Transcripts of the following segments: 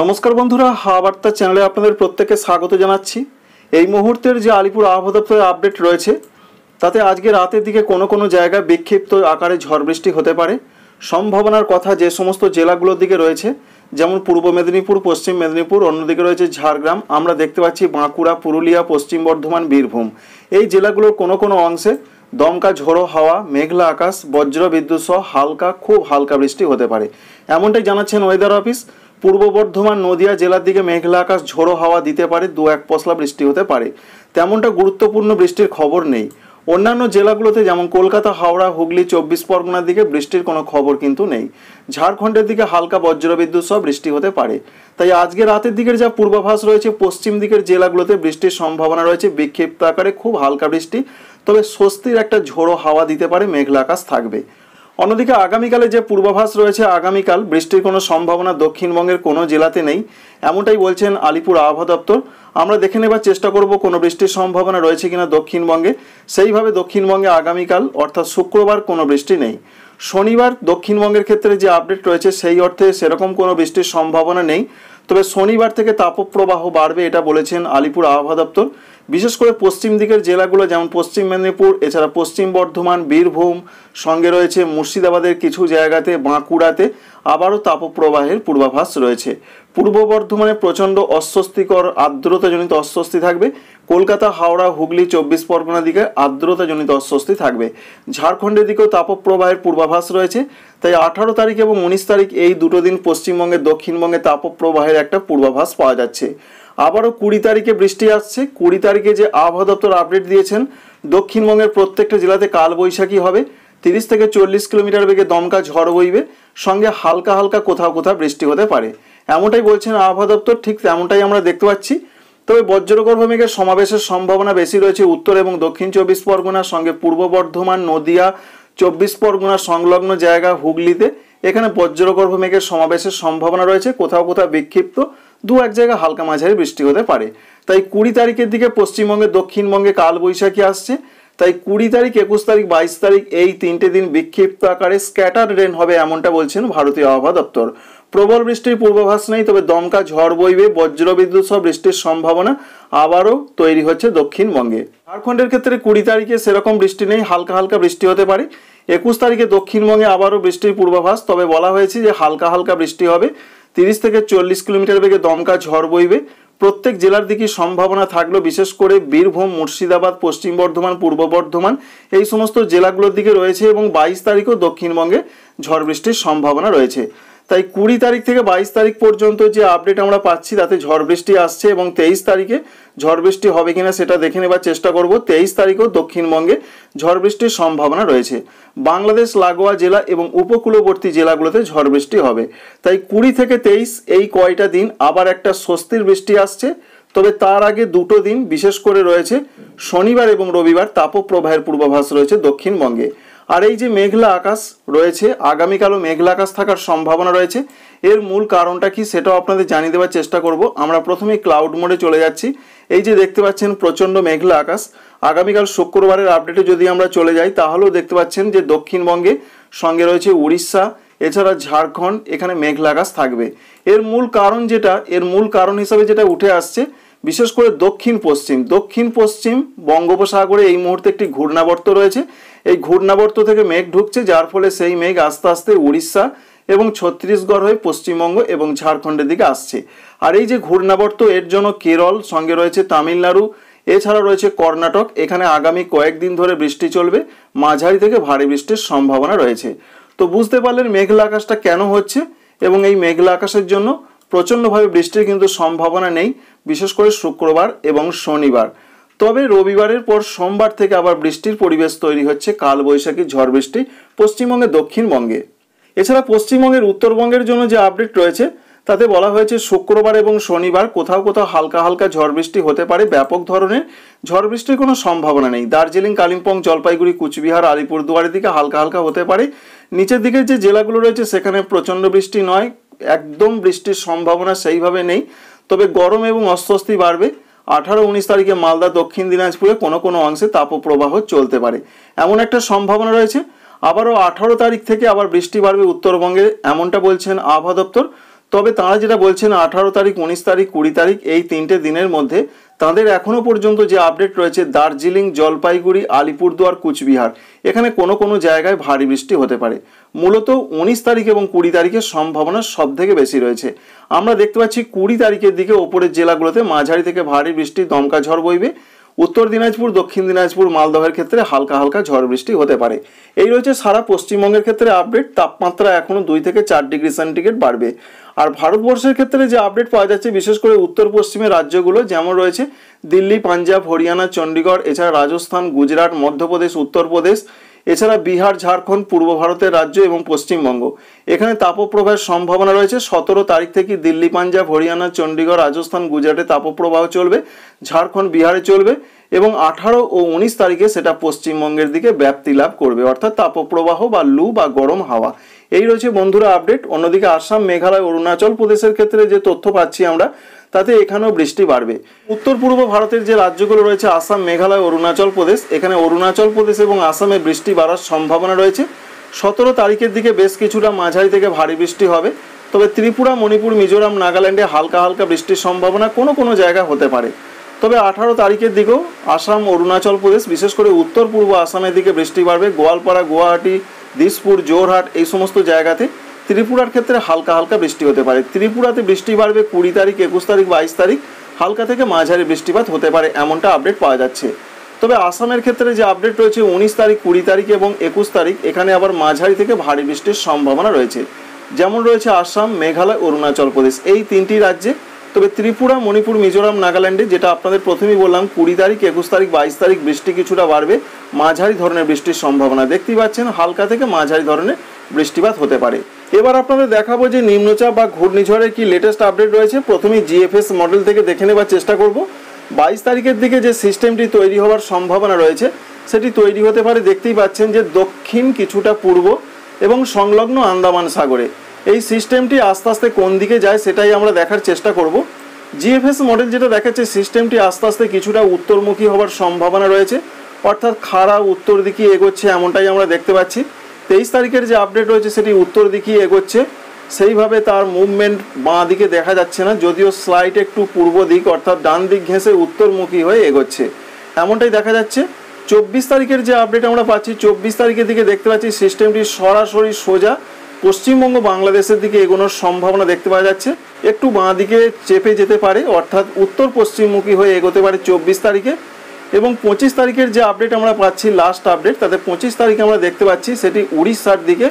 নমস্কার বন্ধুরা হাওয়া চ্যানেলে আপনাদের প্রত্যেককে স্বাগত জানাচ্ছি এই মুহূর্তের যে আলিপুর আবহাওয়া দপ্তরের আপডেট রয়েছে তাতে আজকে রাতের দিকে কোনো কোনো জায়গায় বিক্ষিপ্ত আকারে ঝড় বৃষ্টি হতে পারে সম্ভাবনার কথা যে সমস্ত জেলাগুলোর দিকে রয়েছে যেমন পূর্ব মেদিনীপুর পশ্চিম মেদিনীপুর অন্যদিকে রয়েছে ঝাড়গ্রাম আমরা দেখতে পাচ্ছি বাঁকুড়া পুরুলিয়া পশ্চিম বর্ধমান বীরভূম এই জেলাগুলোর কোনো কোনো অংশে দমকা ঝোড়ো হাওয়া মেঘলা আকাশ বজ্র বিদ্যুৎ সহ হালকা খুব হালকা বৃষ্টি হতে পারে এমনটাই জানাচ্ছেন ওয়েদার অফিস পূর্ব বর্ধমান নদিয়া জেলার দিকে মেঘলা আকাশ ঝোড়ো হাওয়া দিতে পারে দু এক পশলা বৃষ্টি হতে পারে তেমনটা গুরুত্বপূর্ণ বৃষ্টির খবর নেই অন্যান্য জেলাগুলোতে যেমন কলকাতা হাওড়া হুগলি চব্বিশ পরগনার দিকে বৃষ্টির কোনো খবর কিন্তু নেই ঝাড়খণ্ডের দিকে হালকা বজ্রবিদ্যুৎ সহ বৃষ্টি হতে পারে তাই আজকে রাতের দিকের যা পূর্বাভাস রয়েছে পশ্চিম দিকের জেলাগুলোতে বৃষ্টির সম্ভাবনা রয়েছে বিক্ষিপ্ত আকারে খুব হালকা বৃষ্টি তবে স্বস্তির একটা ঝোড়ো হাওয়া দিতে পারে মেঘলা আকাশ থাকবে অন্যদিকে আগামীকালে যে পূর্বাভাস রয়েছে আগামীকাল বৃষ্টির কোনো সম্ভাবনা দক্ষিণবঙ্গের কোনো জেলাতে নেই এমনটাই বলছেন আলিপুর আবহাওয়া দপ্তর আমরা দেখে নেবার চেষ্টা করব কোনো বৃষ্টির সম্ভাবনা রয়েছে কিনা দক্ষিণবঙ্গে সেইভাবে দক্ষিণবঙ্গে আগামীকাল অর্থাৎ শুক্রবার কোনো বৃষ্টি নেই শনিবার দক্ষিণবঙ্গের ক্ষেত্রে যে আপডেট রয়েছে সেই অর্থে সেরকম কোনো বৃষ্টির সম্ভাবনা নেই তবে শনিবার থেকে তাপপ্রবাহ বাড়বে এটা বলেছেন আলিপুর আবহাওয়া দপ্তর বিশেষ করে পশ্চিম দিকের জেলাগুলো যেমন পশ্চিম মেদিনীপুর এছাড়া পশ্চিম বর্ধমান বীরভূম সঙ্গে রয়েছে মুর্শিদাবাদের কিছু জায়গাতে বাঁকুড়াতে আবারও তাপপ্রবাহের পূর্বাভাস রয়েছে পূর্ব বর্ধমানে প্রচণ্ড অস্বস্তিকর আর্দ্রতাজনিত অস্বস্তি থাকবে কলকাতা হাওড়া হুগলি চব্বিশ পরগনা দিকে আর্দ্রতাজনিত অস্বস্তি থাকবে ঝাড়খণ্ডের দিকেও তাপপ্রবাহের পূর্বাভাস রয়েছে তাই আঠারো তারিখ এবং উনিশ তারিখ এই দুটো দিন পশ্চিমবঙ্গের দক্ষিণবঙ্গে তাপপ্রবাহের একটা পূর্বাভাস পাওয়া যাচ্ছে আবারও কুড়ি তারিখে বৃষ্টি আসছে কুড়ি তারিখে যে আবহাওয়া দপ্তর আপডেট দিয়েছেন দক্ষিণবঙ্গের প্রত্যেকটা জেলাতে কালবৈশাখী হবে তিরিশ থেকে চল্লিশ কিলোমিটার বেগে দমকা ঝড় বইবে সঙ্গে হালকা হালকা কোথাও কোথাও বৃষ্টি হতে পারে এমনটাই বলছেন আবহাওয়া দপ্তর ঠিক তেমনটাই আমরা দেখতে পাচ্ছি তবে বজ্রগর্ভ মেঘের সমাবেশের সম্ভাবনা বেশি রয়েছে উত্তর এবং দক্ষিণ চব্বিশ পরগনার সঙ্গে পূর্ব বর্ধমান নদিয়া চব্বিশ পরগনার সংলগ্ন জায়গা হুগলিতে এখানে বজ্রগর্ভ মেঘের সমাবেশের সম্ভাবনা রয়েছে কোথাও কোথাও বিক্ষিপ্ত দু এক জায়গায় হালকা মাঝারি বৃষ্টি হতে পারে তাই কুড়ি তারিখের দিকে পশ্চিমবঙ্গে দক্ষিণবঙ্গে কালবৈশাখী আসছে তাই কুড়ি তারিখ একুশ তারিখ বাইশ তারিখ এই তিনটে দিন বিক্ষিপ্ত আকারে স্ক্যাটার রেন হবে এমনটা বলছেন ভারতীয় আবহাওয়া দপ্তর প্রবল বৃষ্টির পূর্বাভাস নেই তবে দমকা ঝড় বইবে বজ্রবিদ্যুৎ সহ বৃষ্টির সম্ভাবনা আবারও তৈরি হচ্ছে দক্ষিণবঙ্গে ঝাড়খণ্ডের ক্ষেত্রে কুড়ি তারিখে সেরকম বৃষ্টি নেই হালকা হালকা বৃষ্টি হতে পারে একুশ তারিখে দক্ষিণবঙ্গে আবারও বৃষ্টির পূর্বাভাস তবে বলা হয়েছে যে হালকা হালকা বৃষ্টি হবে তিরিশ থেকে চল্লিশ কিলোমিটার বেগে দমকা ঝড় বইবে প্রত্যেক জেলার দিকে সম্ভাবনা থাকলো বিশেষ করে বীরভূম মুর্শিদাবাদ পশ্চিম বর্ধমান পূর্ব বর্ধমান এই সমস্ত জেলাগুলোর দিকে রয়েছে এবং বাইশ তারিখও দক্ষিণবঙ্গে ঝড় বৃষ্টির সম্ভাবনা রয়েছে তাই কুড়ি তারিখ থেকে বাইশ তারিখ পর্যন্ত যে আপডেট আমরা পাচ্ছি তাতে ঝড় বৃষ্টি আসছে এবং তেইশ তারিখে ঝড় বৃষ্টি হবে কিনা সেটা দেখে নেবার চেষ্টা করব তেইশ তারিখেও দক্ষিণবঙ্গে ঝড় বৃষ্টির সম্ভাবনা রয়েছে বাংলাদেশ লাগোয়া জেলা এবং উপকূলবর্তী জেলাগুলোতে ঝড় বৃষ্টি হবে তাই কুড়ি থেকে তেইশ এই কয়টা দিন আবার একটা স্বস্তির বৃষ্টি আসছে তবে তার আগে দুটো দিন বিশেষ করে রয়েছে শনিবার এবং রবিবার তাপপ্রবাহের পূর্বাভাস রয়েছে দক্ষিণবঙ্গে আর এই যে মেঘলা আকাশ রয়েছে আগামীকালও মেঘলা আকাশ থাকার সম্ভাবনা রয়েছে এর মূল কারণটা কি সেটাও আপনাদের জানিয়ে দেওয়ার চেষ্টা করব আমরা প্রথমে ক্লাউড মোডে চলে যাচ্ছি এই যে দেখতে পাচ্ছেন প্রচণ্ড মেঘলা আকাশ আগামীকাল শুক্রবারের আপডেটে যদি আমরা চলে যাই তাহলেও দেখতে পাচ্ছেন যে দক্ষিণবঙ্গে সঙ্গে রয়েছে উড়িষ্যা এছাড়া ঝাড়খণ্ড এখানে মেঘলা আকাশ থাকবে এর মূল কারণ যেটা এর মূল কারণ হিসাবে যেটা উঠে আসছে বিশেষ করে দক্ষিণ পশ্চিম দক্ষিণ পশ্চিম বঙ্গোপসাগরে এই মুহূর্তে একটি ঘূর্ণাবর্ত রয়েছে এই ঘূর্ণাবর্ত থেকে মেঘ ঢুকছে যার ফলে সেই মেঘ আস্তে আস্তে উড়িষ্যা এবং ছত্তিশগড় হয়ে পশ্চিমবঙ্গ এবং ঝাড়খণ্ডের দিকে আসছে আর এই যে ঘূর্ণাবর্ত এর জন্য কেরল সঙ্গে রয়েছে তামিলনাড়ু এছাড়া রয়েছে কর্ণাটক এখানে আগামী কয়েকদিন ধরে বৃষ্টি চলবে মাঝারি থেকে ভারী বৃষ্টির সম্ভাবনা রয়েছে তো বুঝতে পারলেন মেঘলা আকাশটা কেন হচ্ছে এবং এই মেঘলা আকাশের জন্য প্রচণ্ডভাবে বৃষ্টির কিন্তু সম্ভাবনা নেই বিশেষ করে শুক্রবার এবং শনিবার তবে রবিবারের পর সোমবার থেকে আবার বৃষ্টির পরিবেশ তৈরি হচ্ছে কালবৈশাখী ঝড় বৃষ্টি পশ্চিমবঙ্গে দক্ষিণবঙ্গে এছাড়া পশ্চিমবঙ্গের উত্তরবঙ্গের জন্য যে আপডেট রয়েছে তাতে বলা হয়েছে শুক্রবার এবং শনিবার কোথাও কোথাও হালকা হালকা ঝড় বৃষ্টি হতে পারে ব্যাপক ধরনের ঝড় বৃষ্টির কোনো সম্ভাবনা নেই দার্জিলিং কালিম্পং জলপাইগুড়ি কুচবিহার আলিপুরদুয়ারের দিকে হালকা হালকা হতে পারে নিচের দিকে যে জেলাগুলো রয়েছে সেখানে প্রচণ্ড বৃষ্টি নয় একদম বৃষ্টির সম্ভাবনা সেইভাবে নেই তবে গরম এবং অস্বস্তি বাড়বে আঠারো উনিশ তারিখে মালদা দক্ষিণ দিনাজপুরে কোনো কোনো অংশে তাপপ্রবাহ চলতে পারে এমন একটা সম্ভাবনা রয়েছে আবারও আঠারো তারিখ থেকে আবার বৃষ্টি বাড়বে উত্তরবঙ্গে এমনটা বলছেন আবহাওয়া দপ্তর তবে তারা যেটা বলছেন আঠারো তারিখ উনিশ তারিখ কুড়ি তারিখ এই তিনটে দিনের মধ্যে তাদের এখনও পর্যন্ত যে আপডেট রয়েছে দার্জিলিং জলপাইগুড়ি আলিপুরদুয়ার কুচবিহার এখানে কোনো কোনো জায়গায় ভারী বৃষ্টি হতে পারে মূলত উনিশ তারিখ এবং কুড়ি তারিখের সম্ভাবনা সব থেকে বেশি রয়েছে আমরা দেখতে পাচ্ছি কুড়ি তারিখের দিকে ওপরের জেলাগুলোতে মাঝারি থেকে ভারী বৃষ্টি দমকা ঝড় বইবে উত্তর দিনাজপুর দক্ষিণ দিনাজপুর মালদহের ক্ষেত্রে হালকা হালকা ঝড় বৃষ্টি হতে পারে এই রয়েছে সারা পশ্চিমবঙ্গের ক্ষেত্রে আপডেট তাপমাত্রা এখনও দুই থেকে চার ডিগ্রি সেন্টিগ্রেড বাড়বে আর ভারতবর্ষের ক্ষেত্রে যে আপডেট পাওয়া যাচ্ছে বিশেষ করে উত্তর পশ্চিমের রাজ্যগুলো যেমন রয়েছে দিল্লি পাঞ্জাব হরিয়ানা চণ্ডীগড় এছাড়া রাজস্থান গুজরাট মধ্যপ্রদেশ উত্তরপ্রদেশ এছাড়া বিহার ঝাড়খণ্ড পূর্ব ভারতের রাজ্য এবং পশ্চিমবঙ্গ এখানে তাপপ্রবাহের সম্ভাবনা রয়েছে সতেরো তারিখ থেকে দিল্লি পাঞ্জাব হরিয়ানা চণ্ডীগড় রাজস্থান গুজরাটে তাপপ্রবাহ চলবে ঝাড়খণ্ড বিহারে চলবে এবং আঠারো ও উনিশ তারিখে সেটা পশ্চিমবঙ্গের দিকে ব্যাপ্তি লাভ করবে অর্থাৎ তাপপ্রবাহ বা লু বা গরম হাওয়া এই রয়েছে বন্ধুরা আপডেট অন্যদিকে আসাম মেঘালয় অরুণাচল প্রদেশের ক্ষেত্রে যে তথ্য পাচ্ছি আমরা তাতে এখানেও বৃষ্টি বাড়বে উত্তর পূর্ব ভারতের যে রাজ্যগুলো রয়েছে আসাম মেঘালয় অরুণাচল প্রদেশ এখানে অরুণাচল প্রদেশ এবং আসামে বৃষ্টি বাড়ার সম্ভাবনা রয়েছে সতেরো তারিখের দিকে বেশ কিছুটা মাঝারি থেকে ভারী বৃষ্টি হবে তবে ত্রিপুরা মণিপুর মিজোরাম নাগাল্যান্ডে হালকা হালকা বৃষ্টির সম্ভাবনা কোনো কোনো জায়গা হতে পারে তবে আঠারো তারিখের দিকেও আসাম অরুণাচল প্রদেশ বিশেষ করে উত্তর পূর্ব আসামের দিকে বৃষ্টি বাড়বে গোয়ালপাড়া গুয়াহাটি দিসপুর জোরহাট এই সমস্ত জায়গাতে ত্রিপুরার ক্ষেত্রে হালকা হালকা বৃষ্টি হতে পারে ত্রিপুরাতে বৃষ্টি বাড়বে কুড়ি তারিখ একুশ তারিখ বাইশ তারিখ হালকা থেকে মাঝারি বৃষ্টিপাত হতে পারে এমনটা আপডেট পাওয়া যাচ্ছে তবে আসামের ক্ষেত্রে যে আপডেট রয়েছে উনিশ তারিখ কুড়ি তারিখ এবং একুশ তারিখ এখানে আবার মাঝারি থেকে ভারী বৃষ্টির সম্ভাবনা রয়েছে যেমন রয়েছে আসাম মেঘালয় অরুণাচল প্রদেশ এই তিনটি রাজ্যে তবে ত্রিপুরা মণিপুর মিজোরাম নাগাল্যান্ডে যেটা আপনাদের প্রথমেই বললাম কুড়ি তারিখ একুশ তারিখ বাইশ তারিখ বৃষ্টি কিছুটা বাড়বে মাঝারি ধরনের বৃষ্টির সম্ভাবনা দেখতেই পাচ্ছেন হালকা থেকে মাঝারি ধরনের বৃষ্টিপাত হতে পারে এবার আপনাদের দেখাবো যে নিম্নচাপ বা ঘূর্ণিঝড়ের কি লেটেস্ট আপডেট রয়েছে প্রথমে জিএফএস মডেল থেকে দেখে নেবার চেষ্টা করব বাইশ তারিখের দিকে যে সিস্টেমটি তৈরি হওয়ার সম্ভাবনা রয়েছে সেটি তৈরি হতে পারে দেখতেই পাচ্ছেন যে দক্ষিণ কিছুটা পূর্ব এবং সংলগ্ন আন্দামান সাগরে এই সিস্টেমটি আস্তে আস্তে কোন দিকে যায় সেটাই আমরা দেখার চেষ্টা করব জিএফএস মডেল যেটা দেখাচ্ছে সিস্টেমটি আস্তে আস্তে কিছুটা উত্তরমুখী হওয়ার সম্ভাবনা রয়েছে অর্থাৎ খাড়া উত্তর দিকে এগোচ্ছে এমনটাই আমরা দেখতে পাচ্ছি তেইশ তারিখের যে আপডেট রয়েছে সেটি উত্তর দিকেই এগোচ্ছে সেইভাবে তার মুভমেন্ট বাঁ দিকে দেখা যাচ্ছে না যদিও স্লাইড একটু পূর্ব দিক অর্থাৎ ডান দিক ঘেঁষে উত্তরমুখী হয়ে এগোচ্ছে এমনটাই দেখা যাচ্ছে চব্বিশ তারিখের যে আপডেট আমরা পাচ্ছি চব্বিশ তারিখের দিকে দেখতে পাচ্ছি সিস্টেমটি সরাসরি সোজা পশ্চিমবঙ্গ বাংলাদেশের দিকে এগোনোর সম্ভাবনা দেখতে পাওয়া যাচ্ছে একটু বাঁ দিকে চেপে যেতে পারে অর্থাৎ উত্তর পশ্চিমমুখী হয়ে এগোতে পারে চব্বিশ তারিখে এবং পঁচিশ তারিখের যে আপডেট আমরা পাচ্ছি লাস্ট আপডেট তাতে পঁচিশ তারিখে আমরা দেখতে পাচ্ছি সেটি উড়িষ্যার দিকে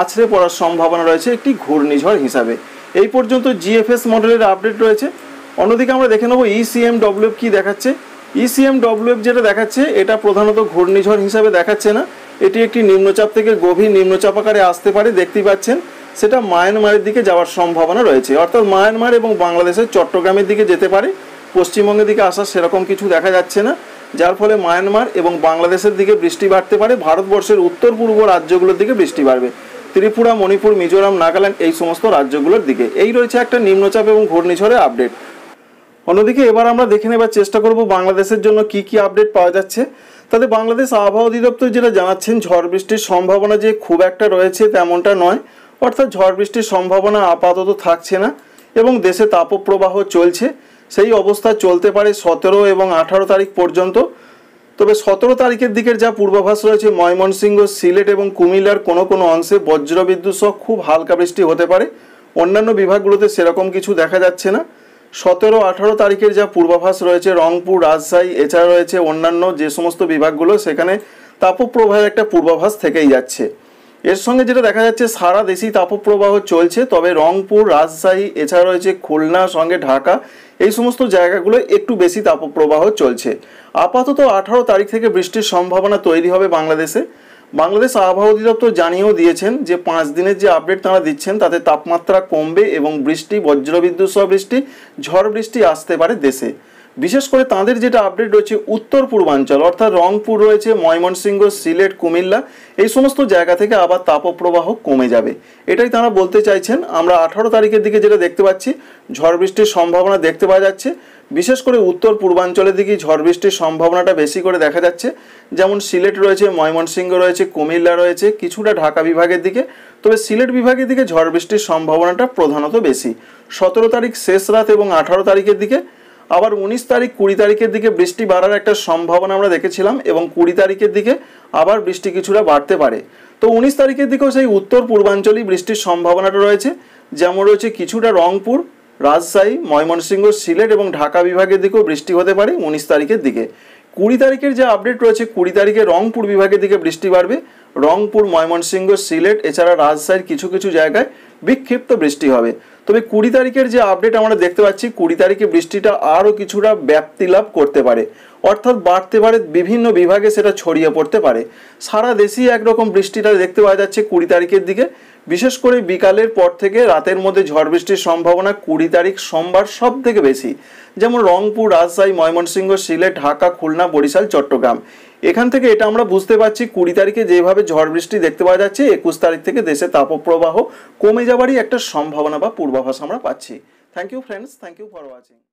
আছড়ে পড়ার সম্ভাবনা রয়েছে একটি ঘূর্ণিঝড় হিসাবে এই পর্যন্ত জিএফএস মডেলের আপডেট রয়েছে অন্যদিকে আমরা দেখে নেব ইসিএম ডব্লিউ কী দেখাচ্ছে ইসিএম e ডব্লিউএফ যেটা দেখাচ্ছে এটা প্রধানত ঘূর্ণিঝড় হিসাবে দেখাচ্ছে না এটি একটি নিম্নচাপ থেকে গভীর নিম্নচাপ আকারে আসতে পারে দেখতেই পাচ্ছেন সেটা মায়ানমারের দিকে যাওয়ার সম্ভাবনা রয়েছে অর্থাৎ মায়ানমার এবং বাংলাদেশের চট্টগ্রামের দিকে যেতে পারে পশ্চিমবঙ্গের দিকে আসার সেরকম কিছু দেখা যাচ্ছে না যার ফলে মায়ানমার এবং বাংলাদেশের দিকে বৃষ্টি বাড়তে পারে ভারতবর্ষের উত্তর পূর্ব রাজ্যগুলোর দিকে বৃষ্টি বাড়বে ত্রিপুরা মণিপুর মিজোরাম নাগাল্যান্ড এই সমস্ত রাজ্যগুলোর দিকে এই রয়েছে একটা নিম্নচাপ এবং ঘূর্ণিঝড়ের আপডেট অন্যদিকে এবার আমরা দেখে নেবার চেষ্টা করব বাংলাদেশের জন্য কি কি আপডেট পাওয়া যাচ্ছে তাতে বাংলাদেশ আবহাওয়া অধিদপ্তর যেটা জানাচ্ছেন ঝড় বৃষ্টির সম্ভাবনা যে খুব একটা রয়েছে তেমনটা নয় অর্থাৎ ঝড় বৃষ্টির সম্ভাবনা আপাতত থাকছে না এবং দেশে তাপপ্রবাহ চলছে সেই অবস্থা চলতে পারে সতেরো এবং আঠারো তারিখ পর্যন্ত তবে সতেরো তারিখের দিকের যা পূর্বাভাস রয়েছে ময়মনসিংহ সিলেট এবং কুমিল্লার কোনো কোনো অংশে বজ্রবিদ্যুৎ সহ খুব হালকা বৃষ্টি হতে পারে অন্যান্য বিভাগগুলোতে সেরকম কিছু দেখা যাচ্ছে না সতেরো আঠারো তারিখের যা পূর্বাভাস রয়েছে রংপুর রাজশাহী এছাড়া রয়েছে অন্যান্য যে সমস্ত বিভাগগুলো সেখানে তাপপ্রবাহের একটা পূর্বাভাস থেকেই যাচ্ছে এর সঙ্গে যেটা দেখা যাচ্ছে সারা দেশেই তাপপ্রবাহ চলছে তবে রংপুর রাজশাহী এছাড়া রয়েছে খুলনা সঙ্গে ঢাকা এই সমস্ত জায়গাগুলো একটু বেশি তাপপ্রবাহ চলছে আপাতত আঠারো তারিখ থেকে বৃষ্টির সম্ভাবনা তৈরি হবে বাংলাদেশে বাংলাদেশ আবহাওয়া অধিদপ্তর জানিয়েও দিয়েছেন যে পাঁচ দিনের যে আপডেট তারা দিচ্ছেন তাতে তাপমাত্রা কমবে এবং বৃষ্টি বজ্রবিদ্যুৎ সহ বৃষ্টি ঝড় বৃষ্টি আসতে পারে দেশে বিশেষ করে তাদের যেটা আপডেট রয়েছে উত্তর পূর্বাঞ্চল অর্থাৎ রংপুর রয়েছে ময়মনসিংহ সিলেট কুমিল্লা এই সমস্ত জায়গা থেকে আবার তাপপ্রবাহ কমে যাবে এটাই তারা বলতে চাইছেন আমরা আঠারো তারিখের দিকে যেটা দেখতে পাচ্ছি ঝড় বৃষ্টির সম্ভাবনা দেখতে পাওয়া যাচ্ছে বিশেষ করে উত্তর পূর্বাঞ্চলের দিকে ঝড় বৃষ্টির সম্ভাবনাটা বেশি করে দেখা যাচ্ছে যেমন সিলেট রয়েছে ময়মনসিংহ রয়েছে কুমিল্লা রয়েছে কিছুটা ঢাকা বিভাগের দিকে তবে সিলেট বিভাগের দিকে ঝড় বৃষ্টির সম্ভাবনাটা প্রধানত বেশি সতেরো তারিখ শেষ রাত এবং আঠারো তারিখের দিকে আবার উনিশ তারিখ কুড়ি তারিখের দিকে বৃষ্টি বাড়ার একটা সম্ভাবনা আমরা দেখেছিলাম এবং কুড়ি তারিখের দিকে আবার বৃষ্টি কিছুটা বাড়তে পারে তো উনিশ তারিখের দিকেও সেই উত্তর পূর্বাঞ্চলেই বৃষ্টির সম্ভাবনাটা রয়েছে যেমন রয়েছে কিছুটা রংপুর রাজশাহী ময়মনসিংহ সিলেট এবং ঢাকা বিভাগের দিকেও বৃষ্টি হতে পারে উনিশ তারিখের দিকে কুড়ি তারিখের যে আপডেট রয়েছে কুড়ি তারিখে রংপুর বিভাগের দিকে বৃষ্টি বাড়বে রংপুর ময়মনসিংহ সিলেট এছাড়া রাজশাহীর কিছু কিছু জায়গায় বিক্ষিপ্ত বৃষ্টি হবে তবে কুড়ি তারিখের যে আপডেট আমরা দেখতে পাচ্ছি কুড়ি তারিখে বৃষ্টিটা আরও কিছুটা ব্যাপ্তি লাভ করতে পারে অর্থাৎ বাড়তে পারে বিভিন্ন বিভাগে সেটা ছড়িয়ে পড়তে পারে সারা দেশেই একরকম বৃষ্টিটা দেখতে পাওয়া যাচ্ছে কুড়ি তারিখের দিকে বিশেষ করে বিকালের পর থেকে রাতের মধ্যে ঝড় বৃষ্টির সম্ভাবনা কুড়ি তারিখ সোমবার সব থেকে বেশি যেমন রংপুর রাজশাহী ময়মনসিংহ সিলেট ঢাকা খুলনা বরিশাল চট্টগ্রাম এখান থেকে এটা আমরা বুঝতে পারছি কুড়ি তারিখে যেভাবে ঝড় বৃষ্টি দেখতে পাওয়া যাচ্ছে একুশ তারিখ থেকে দেশে তাপপ্রবাহ কমে যাওয়ারই একটা সম্ভাবনা বা পূর্বাভাস আমরা পাচ্ছি thank you friends thank you for watching